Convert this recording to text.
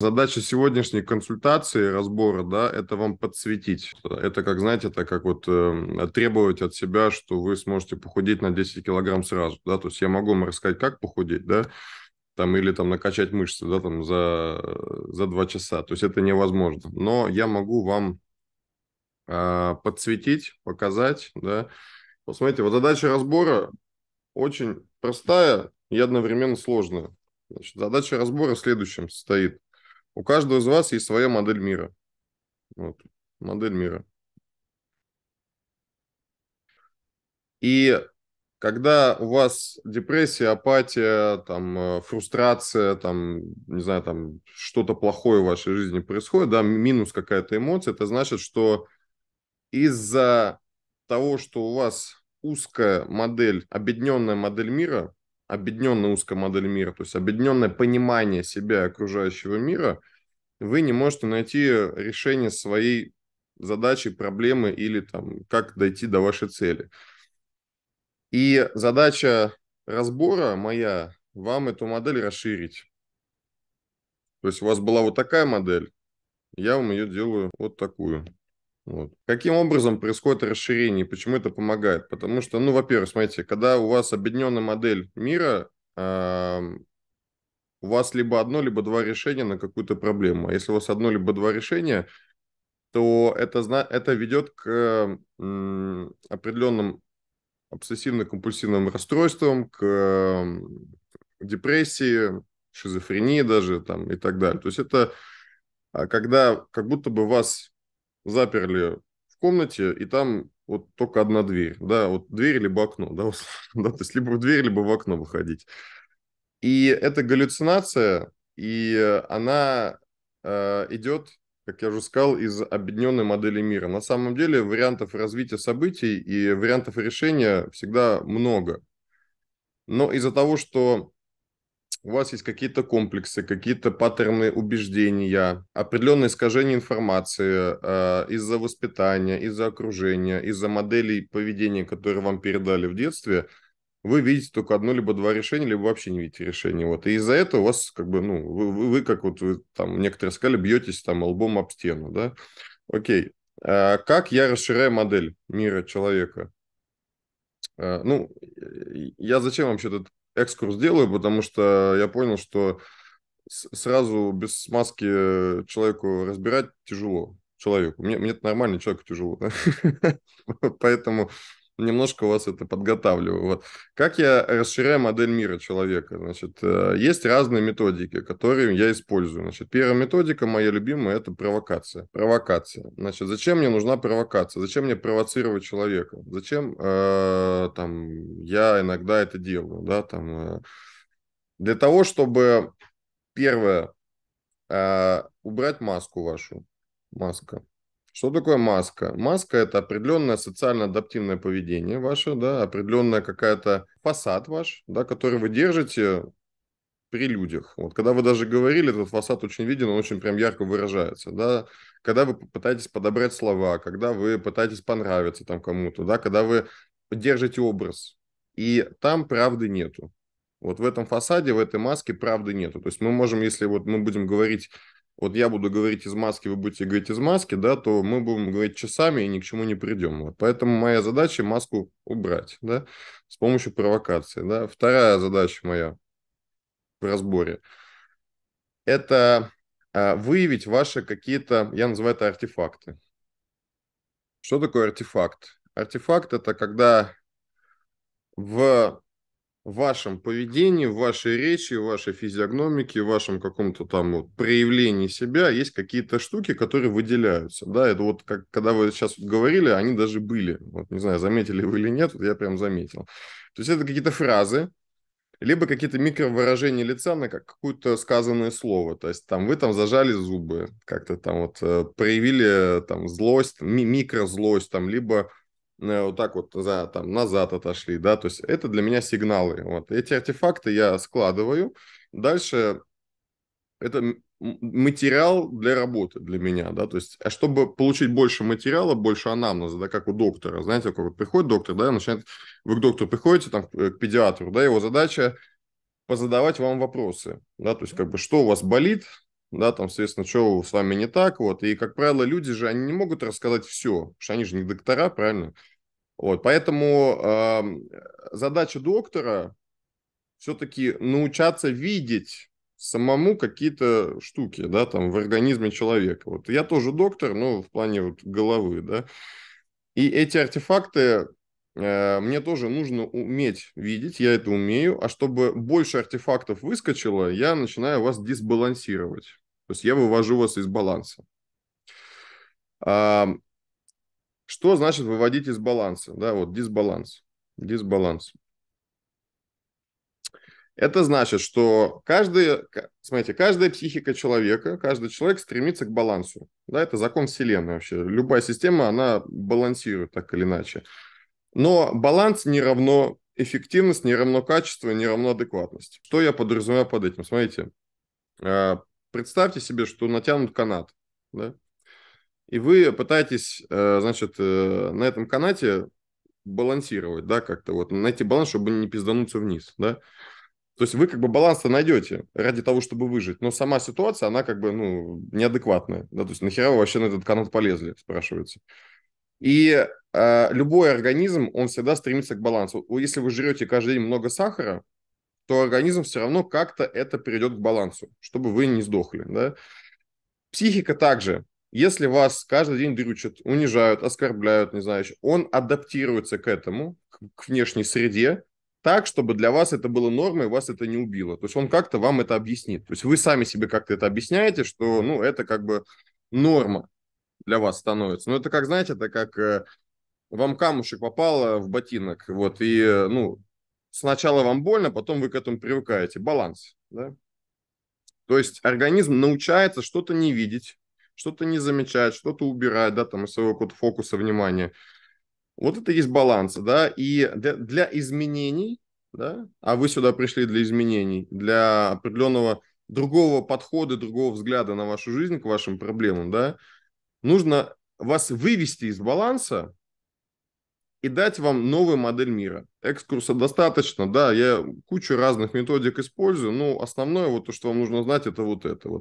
Задача сегодняшней консультации, разбора, да, это вам подсветить. Это, как знаете, это как вот э, требовать от себя, что вы сможете похудеть на 10 килограмм сразу, да, то есть я могу вам рассказать, как похудеть, да, там, или там накачать мышцы, да, там за, за 2 часа, то есть это невозможно. Но я могу вам э, подсветить, показать, да. Посмотрите, вот задача разбора очень простая и одновременно сложная. Значит, задача разбора в следующем состоит. У каждого из вас есть своя модель мира. Вот, модель мира. И когда у вас депрессия, апатия, там, э, фрустрация, там, не знаю, там, что-то плохое в вашей жизни происходит, да, минус какая-то эмоция, это значит, что из-за того, что у вас узкая модель, объединенная модель мира, объединенная узкая модель мира, то есть объединенное понимание себя и окружающего мира, вы не можете найти решение своей задачи, проблемы или там, как дойти до вашей цели. И задача разбора моя вам эту модель расширить. То есть у вас была вот такая модель, я вам ее делаю вот такую. Вот. Каким образом происходит расширение почему это помогает? Потому что, ну, во-первых, смотрите, когда у вас объединенная модель мира, у вас либо одно, либо два решения на какую-то проблему. А если у вас одно, либо два решения, то это, это ведет к определенным обсессивно-компульсивным расстройствам, к депрессии, шизофрении даже там и так далее. То есть это а, когда как будто бы вас заперли в комнате, и там вот только одна дверь, да, вот дверь либо окно, да, да, то есть либо в дверь, либо в окно выходить. И это галлюцинация, и она э, идет, как я уже сказал, из объединенной модели мира. На самом деле вариантов развития событий и вариантов решения всегда много. Но из-за того, что у вас есть какие-то комплексы, какие-то паттерны убеждения, определенные искажения информации э, из-за воспитания, из-за окружения, из-за моделей поведения, которые вам передали в детстве, вы видите только одно либо два решения, либо вообще не видите решения. Вот. И из-за этого у вас как бы, ну, вы, вы, вы как вот вы, там некоторые сказали, бьетесь там лбом об стену, да? Окей. А, как я расширяю модель мира человека? Э, ну, э, я зачем вам что-то экскурс делаю, потому что я понял, что сразу без смазки э, человеку разбирать тяжело. Человеку. Мне, мне нормально, человеку тяжело. Поэтому немножко вас это подготавливаю. Вот. Как я расширяю модель мира человека? Значит, э, есть разные методики, которые я использую. Значит, первая методика, моя любимая, это провокация. Провокация. Значит, зачем мне нужна провокация? Зачем мне провоцировать человека? Зачем э, там, я иногда это делаю? Да, там, э, для того, чтобы, первое, э, убрать маску вашу. Маска. Что такое маска? Маска – это определенное социально-адаптивное поведение ваше, да, определенная какая-то фасад ваш, да, который вы держите при людях. Вот когда вы даже говорили, этот фасад очень виден, он очень прям ярко выражается, да. Когда вы пытаетесь подобрать слова, когда вы пытаетесь понравиться там кому-то, да, когда вы держите образ, и там правды нету. Вот в этом фасаде, в этой маске правды нету. То есть мы можем, если вот мы будем говорить вот я буду говорить из маски, вы будете говорить из маски, да, то мы будем говорить часами и ни к чему не придем. Вот. Поэтому моя задача маску убрать, да, с помощью провокации, да. Вторая задача моя в разборе – это а, выявить ваши какие-то, я называю это артефакты. Что такое артефакт? Артефакт – это когда в в вашем поведении, в вашей речи, в вашей физиогномике, в вашем каком-то там вот проявлении себя есть какие-то штуки, которые выделяются. Да, это вот как когда вы сейчас говорили, они даже были. Вот не знаю, заметили вы или нет, вот я прям заметил. То есть это какие-то фразы, либо какие-то микровыражения лица на какое-то сказанное слово. То есть там вы там зажали зубы, как-то там вот э, проявили э, там злость, ми микрозлость, там либо Э, вот так вот за, там, назад отошли, да, то есть это для меня сигналы. Вот. Эти артефакты я складываю. Дальше это материал для работы для меня, да, то есть, а чтобы получить больше материала, больше анамнеза, да, как у доктора, знаете, как приходит доктор, да, начинает, вы к доктору приходите, там, э, к педиатру, да, его задача позадавать вам вопросы, да, то есть, как бы, что у вас болит, да, там, соответственно, что с вами не так, вот, и, как правило, люди же, они не могут рассказать все, потому что они же не доктора, правильно? Вот, поэтому э, задача доктора все-таки научаться видеть самому какие-то штуки, да, там, в организме человека. Вот я тоже доктор, но в плане вот головы, да, и эти артефакты Э, мне тоже нужно уметь видеть, я это умею, а чтобы больше артефактов выскочило, я начинаю вас дисбалансировать. То есть я вывожу вас из баланса. что значит выводить из баланса? Да, вот дисбаланс. Дисбаланс. Это значит, что каждая, смотрите, каждая психика человека, каждый человек стремится к балансу. Да, это закон Вселенной вообще. Любая система, она балансирует так или иначе. Но баланс не равно эффективность, не равно качество, не равно адекватность. Что я подразумеваю под этим? Смотрите, а, представьте себе, что натянут канат, да? и вы пытаетесь, э, значит, э, на этом канате балансировать, да, как-то вот, найти баланс, чтобы не пиздануться вниз, да. То есть вы как бы баланса найдете ради того, чтобы выжить, но сама ситуация, она как бы, ну, неадекватная, да, то есть нахера вы вообще на этот канат полезли, спрашивается. И э, любой организм, он всегда стремится к балансу. Если вы жрете каждый день много сахара, то организм все равно как-то это перейдет к балансу, чтобы вы не сдохли. Да? Психика также. Если вас каждый день дрючат, унижают, оскорбляют, не знаю, он адаптируется к этому, к внешней среде, так, чтобы для вас это было нормой, вас это не убило. То есть он как-то вам это объяснит. То есть вы сами себе как-то это объясняете, что, ну, это как бы норма для вас становится. Но ну, это как, знаете, это как э, вам камушек попал в ботинок, вот, и, э, ну, сначала вам больно, потом вы к этому привыкаете. Баланс, да? То есть организм научается что-то не видеть, что-то не замечать, что-то убирать, да, там, из своего какого-то фокуса внимания. Вот это есть баланс, да, и для, для изменений, да, а вы сюда пришли для изменений, для определенного другого подхода, другого взгляда на вашу жизнь, к вашим проблемам, да, нужно вас вывести из баланса и дать вам новую модель мира. Экскурса достаточно, да, я кучу разных методик использую, но основное вот то, что вам нужно знать, это вот это вот.